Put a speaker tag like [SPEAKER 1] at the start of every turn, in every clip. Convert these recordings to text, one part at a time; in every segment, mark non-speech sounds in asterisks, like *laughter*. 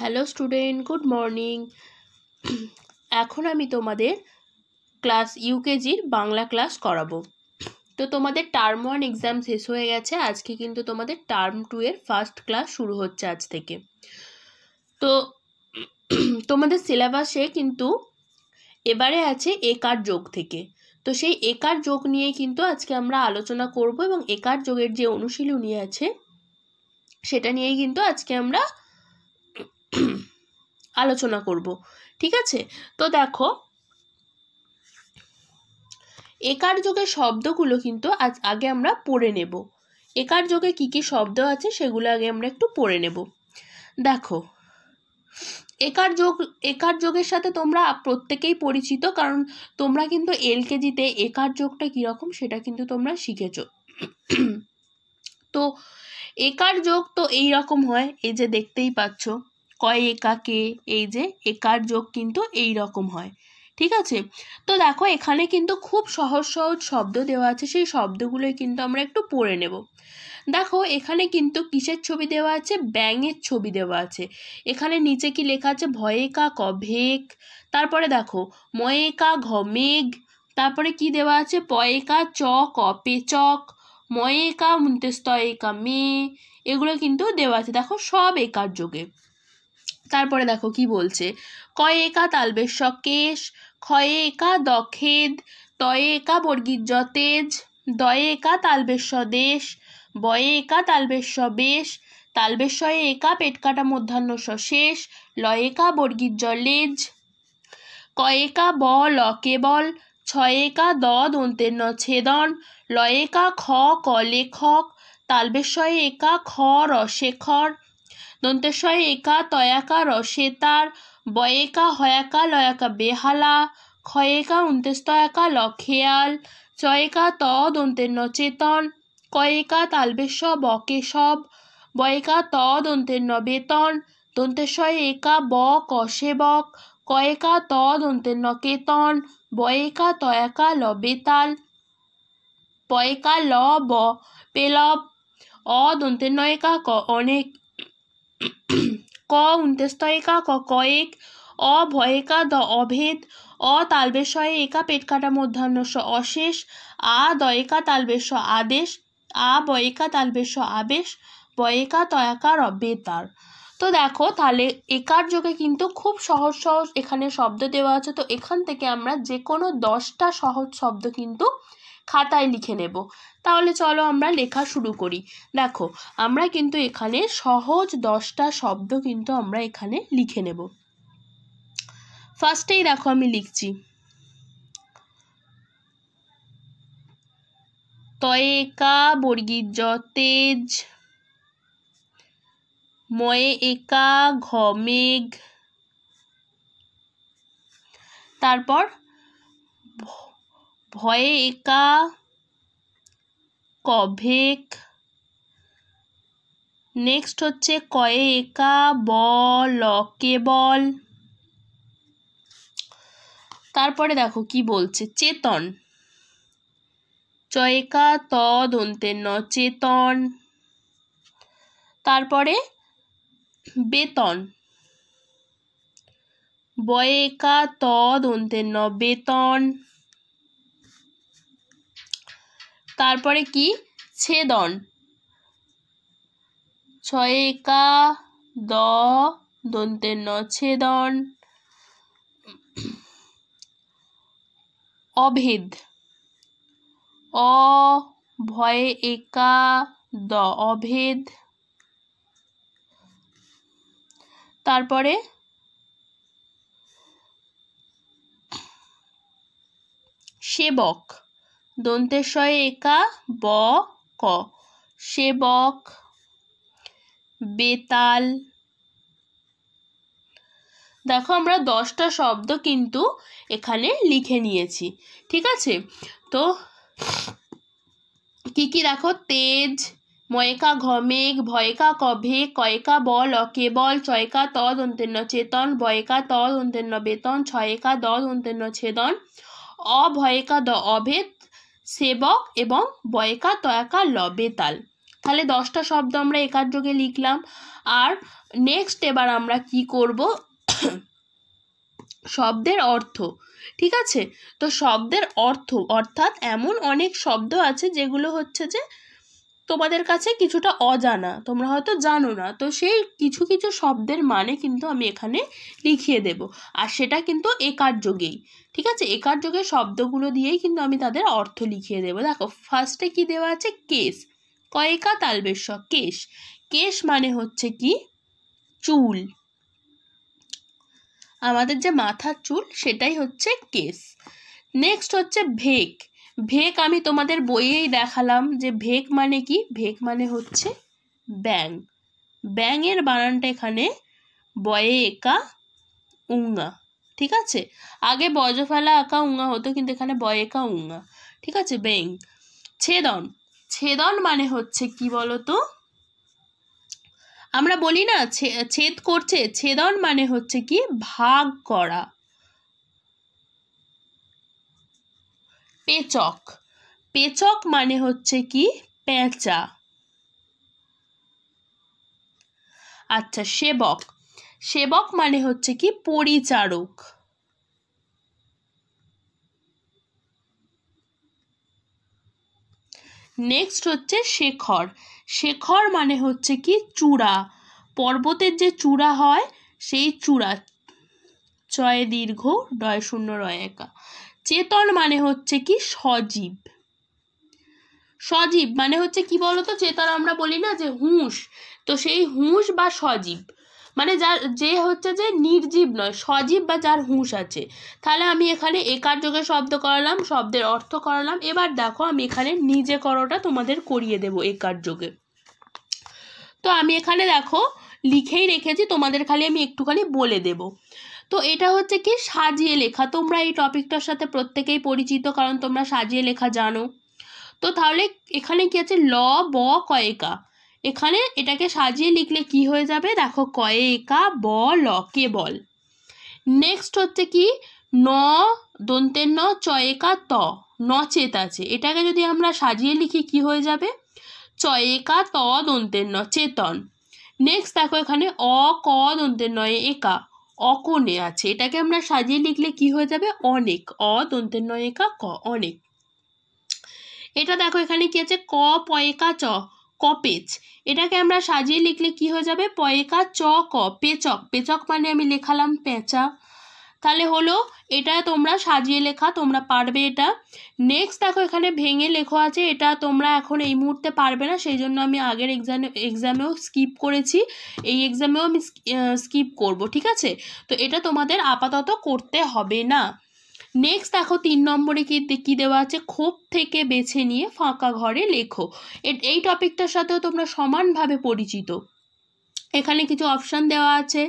[SPEAKER 1] hello student good morning এখন আমি তোমাদের ক্লাস ইউকেজির বাংলা ক্লাস করাবো তো তোমাদের টার্ম ওয়ান এক্সাম শেষ হয়ে গেছে আজকে কিন্তু তোমাদের টার্ম টু এর ফার্স্ট ক্লাস শুরু হচ্ছে আজ থেকে তো তোমাদের সিলেবাসে কিন্তু এবারে আছে একার যোগ থেকে তো সেই একার যোগ নিয়ে কিন্তু আজকে আমরা আলোচনা করব এবং একার যোগের যে অনুশীলনী আছে সেটা নিয়েই কিন্তু আজকে আমরা *clears throat* আলোচনা করব ঠিক আছে তো দেখো একার যুগে শব্দগুলো কিন্তু আজ আগে আমরা পড়ে নেব একার যোগে কী কী শব্দ আছে সেগুলো আগে আমরা একটু পড়ে নেব দেখো একার যোগ একার যোগের সাথে তোমরা প্রত্যেকেই পরিচিত কারণ তোমরা কিন্তু এলকেজিতে একার যোগটা কীরকম সেটা কিন্তু তোমরা শিখেছ *clears throat* তো একার যোগ তো এই রকম হয় এই যে দেখতেই পাচ্ছ কয় একা কে এই যে একার যোগ কিন্তু এই রকম হয় ঠিক আছে তো দেখো এখানে কিন্তু খুব সহজ সহজ শব্দ দেওয়া আছে সেই শব্দগুলো কিন্তু আমরা একটু পড়ে নেব দেখো এখানে কিন্তু কিসের ছবি দেওয়া আছে ব্যাঙের ছবি দেওয়া আছে এখানে নিচে কি লেখা আছে ভয়েকা কভেক তারপরে দেখো ময়েকা ঘমেঘ তারপরে কি দেওয়া আছে পয়েকা চক অপেচক ময়েকা মুন্তেস্তয়েকা মে এগুলো কিন্তু দেওয়া আছে দেখো সব একার যোগে তারপরে দেখো কি বলছে কয়েকা একা তালবেশ সকেশ ক্ষয়ে একা দখেদ তয়ে একা বর্গীর যতেজ দয়ে একা তালবেশ স্বদেশ বয়ে একা তালবেশ বেশ তালবেশ একা একা পেটকাটা মধ্যাহ্ন সশেষ লয়েকা বর্গীর জলেজ কয়েকা ব ল কেবল ছয়েকা দ দন্তের ন ছেদন লয়েকা খ কলে খক তালবেশয়ে একা খ রসে খড় দন্তেশ্বয় একা তয়াকা রসেতার বয়েকা হয়াকা লয়াকা বেহালা ক্ষয়েকা উন্তেস্তয়াকা লখেয়াল চয়েকা ত দন্তের নচেতন কয়েকা তালবেশ বকেশব বয়েকা ত দন্তের নবেতন দন্তেশ্বয় একা ব কশেবক কয়েকা ত দন্তের নকেতন বয়েকা তয়াকা লবেতাল পয়েকা ল ব পেলব অ দন্তের নয়কা ক অনেক ক উনতেস্তয় একা ক কয়েক অ ভয়েকা দ অভেদ অ তালবেশয়ে একা পেট কাটা মধ্যাহ্নস অশেষ আ দয়েকা তালবেশ আদেশ আ বয়েকা তালবেশ আবেশ বয়েকা তয়াকার বেতার তো দেখো তাহলে একার যোগে কিন্তু খুব সহজ সহজ এখানে শব্দ দেওয়া আছে তো এখান থেকে আমরা যে কোনো দশটা সহজ শব্দ কিন্তু খাতায় লিখে নেব তাহলে চলো আমরা লেখা শুরু করি দেখো আমরা কিন্তু এখানে সহজ দশটা শব্দ কিন্তু আমরা এখানে লিখে নেব ফার্স্টেই দেখো আমি লিখছি তয়েকা বর্গীর য তেজ ময়ে একা ঘমেঘ তারপর ভয়েকা কভেক নেক্সট হচ্ছে কয়ে একা ব ল কেবল তারপরে দেখো কি বলছে চেতন চয়েকা ত দন্তের ন চেতন তারপরে বেতন বয়েকা ত দন্তের ন বেতন তারপরে কি ছেদন ছয়ে একা দ দন্তের ন ছেদন অভেদ অ ভয়ে একা দ অভেদ তারপরে সেবক দন্তেশয় একা ব ক সেবক বেতাল দেখো আমরা দশটা শব্দ কিন্তু এখানে লিখে নিয়েছি ঠিক আছে তো কি কি দেখো তেজ ময়কা ঘমেক ভয়কা কভে কয়কা বল অকে বল ছয়কা ত দন্তেন্ন চেতন ভয়কা ত দন্তেন্ন বেতন ছয়কা দ দন্তেন্ন ছেদন অভয়কা দ অভেদ সেবক এবং বয়কা তয়াকা লবে তাল তাহলে দশটা শব্দ আমরা একার যোগে লিখলাম আর নেক্সট এবার আমরা কি করব *coughs* শব্দের অর্থ ঠিক আছে তো শব্দের অর্থ অর্থাৎ এমন অনেক শব্দ আছে যেগুলো হচ্ছে যে তোমাদের কাছে কিছুটা অজানা তোমরা হয়তো জানো না তো সেই কিছু কিছু শব্দের মানে কিন্তু আমি এখানে লিখিয়ে দেব আর সেটা কিন্তু একার যোগেই ঠিক আছে একার যোগে শব্দগুলো দিয়েই কিন্তু আমি তাদের অর্থ লিখিয়ে দেব দেখো ফার্স্টে কি দেওয়া আছে কেস কয়েকা তালবেশ কেশ কেশ মানে হচ্ছে কি চুল আমাদের যে মাথার চুল সেটাই হচ্ছে কেস নেক্সট হচ্ছে ভেক ভেক আমি তোমাদের বইয়েই দেখালাম যে ভেক মানে কি ভেক মানে হচ্ছে ব্যাং ব্যাঙের বানানটা এখানে বয়ে একা উঙ্গা ঠিক আছে আগে বজফেলা আঁকা উঙ্গা হতো কিন্তু এখানে বয়ে একা উঙ্গা ঠিক আছে ব্যাং ছেদন ছেদন মানে হচ্ছে কি বলতো আমরা বলি না ছেদ করছে ছেদন মানে হচ্ছে কি ভাগ করা পেচক পেচক মানে হচ্ছে কি পেঁচা আচ্ছা সেবক সেবক মানে হচ্ছে কি পরিচারক নেক্সট হচ্ছে শেখর শেখর মানে হচ্ছে কি চূড়া পর্বতের যে চূড়া হয় সেই চূড়া ছয় দীর্ঘ ডয় শূন্য রয় একা চেতন মানে হচ্ছে কি সজীব সজীব মানে হচ্ছে কি বলতো চেতন আমরা বলি না যে হুঁশ তো সেই হুঁশ বা সজীব মানে যার যে হচ্ছে যে নির্জীব নয় সজীব বা যার হুঁশ আছে তাহলে আমি এখানে একার যোগে শব্দ করালাম শব্দের অর্থ করালাম এবার দেখো আমি এখানে নিজে করোটা তোমাদের করিয়ে দেব একার যোগে তো আমি এখানে দেখো লিখেই রেখেছি তোমাদের খালি আমি একটুখানি বলে দেব তো এটা হচ্ছে কি সাজিয়ে লেখা তোমরা এই টপিকটার সাথে প্রত্যেকেই পরিচিত কারণ তোমরা সাজিয়ে লেখা জানো তো তাহলে এখানে কি আছে ল ব কয়েকা এখানে এটাকে সাজিয়ে লিখলে কি হয়ে যাবে দেখো কয়েকা ব ল কে বল নেক্সট হচ্ছে কি ন দন্তের ন চয়েকা ত নচেত আছে এটাকে যদি আমরা সাজিয়ে লিখি কি হয়ে যাবে চয়েকা ত দন্তের ন চেতন নেক্সট দেখো এখানে অ ক দন্তের নয় একা অকনে আছে এটাকে আমরা সাজিয়ে লিখলে কি হয়ে যাবে অনেক অ দন্তের নয়েকা ক অনেক এটা দেখো এখানে কি আছে ক পয়েকা চ কপেচ এটাকে আমরা সাজিয়ে লিখলে কি হয়ে যাবে পয়েকা চ ক পেচক পেচক মানে আমি লেখালাম পেঁচা তাহলে হলো এটা তোমরা সাজিয়ে লেখা তোমরা পারবে এটা নেক্সট দেখো এখানে ভেঙে লেখো আছে এটা তোমরা এখন এই মুহূর্তে পারবে না সেই জন্য আমি আগের এক্সামে এক্সামেও স্কিপ করেছি এই এক্সামেও আমি স্কিপ করব ঠিক আছে তো এটা তোমাদের আপাতত করতে হবে না নেক্সট দেখো তিন নম্বরে কি কী দেওয়া আছে খোপ থেকে বেছে নিয়ে ফাঁকা ঘরে লেখো এই টপিকটার সাথেও তোমরা সমানভাবে পরিচিত এখানে কিছু অপশান দেওয়া আছে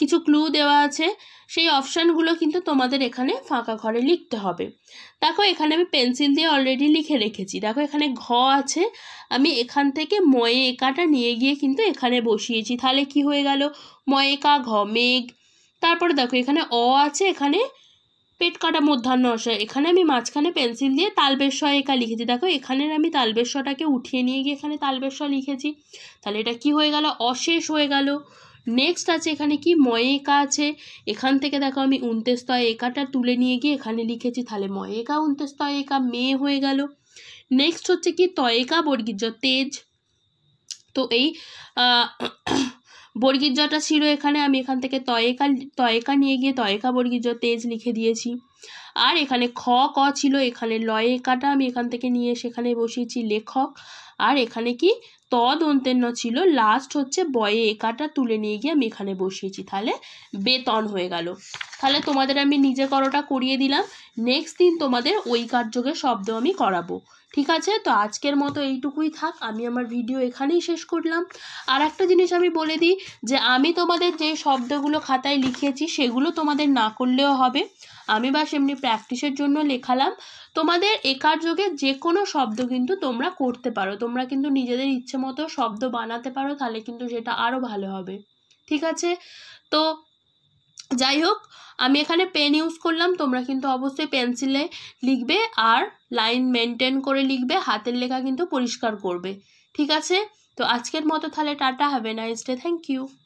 [SPEAKER 1] কিছু ক্লু দেওয়া আছে সেই অপশানগুলো কিন্তু তোমাদের এখানে ফাঁকা ঘরে লিখতে হবে দেখো এখানে আমি পেন্সিল দিয়ে অলরেডি লিখে রেখেছি দেখো এখানে ঘ আছে আমি এখান থেকে ময়ে একাটা নিয়ে গিয়ে কিন্তু এখানে বসিয়েছি তাহলে কি হয়ে গেল ময়ে কা ঘ মেঘ তারপরে দেখো এখানে অ আছে এখানে পেট কাটা মধ্যাহ্ন অসয় এখানে আমি মাঝখানে পেন্সিল দিয়ে তালবেশ্য একা লিখেছি দেখো এখানের আমি তালবেশ্বটাকে উঠিয়ে নিয়ে গিয়ে এখানে তালবেশ্ব লিখেছি তাহলে এটা কি হয়ে গেল অশেষ হয়ে গেল নেক্সট আছে এখানে কি ময়েকা আছে এখান থেকে দেখো আমি উনতেস্তয় একাটা তুলে নিয়ে গিয়ে এখানে লিখেছি তাহলে একা উনতেস্তয় একা মেয়ে হয়ে গেল নেক্সট হচ্ছে কি তয়েকা বর্গীর্য তেজ তো এই বর্গীর্যটা ছিল এখানে আমি এখান থেকে তয়েকা তয়েকা নিয়ে গিয়ে তয়েকা বর্গীর্য তেজ লিখে দিয়েছি আর এখানে খ ক ছিল এখানে লয়েকাটা আমি এখান থেকে নিয়ে সেখানে বসিয়েছি লেখক আর এখানে কি তদ অন্তেন্য ছিল লাস্ট হচ্ছে বয়ে একাটা তুলে নিয়ে গিয়ে আমি এখানে বসিয়েছি তাহলে বেতন হয়ে গেল তাহলে তোমাদের আমি নিজে করোটা করিয়ে দিলাম নেক্সট দিন তোমাদের ওই কার্যকে শব্দ আমি করাবো ঠিক আছে তো আজকের মতো এইটুকুই থাক আমি আমার ভিডিও এখানেই শেষ করলাম আর একটা জিনিস আমি বলে দিই যে আমি তোমাদের যে শব্দগুলো খাতায় লিখিয়েছি সেগুলো তোমাদের না করলেও হবে আমি বাস এমনি প্র্যাকটিসের জন্য লেখালাম তোমাদের একার যোগে যে কোনো শব্দ কিন্তু তোমরা করতে পারো তোমরা কিন্তু নিজেদের ইচ্ছে মতো শব্দ বানাতে পারো তাহলে কিন্তু সেটা আরও ভালো হবে ঠিক আছে তো যাই হোক আমি এখানে পেন ইউজ করলাম তোমরা কিন্তু অবশ্যই পেন্সিলে লিখবে আর লাইন মেনটেন করে লিখবে হাতের লেখা কিন্তু পরিষ্কার করবে ঠিক আছে তো আজকের মতো তাহলে টাটা হবে a nice day thank you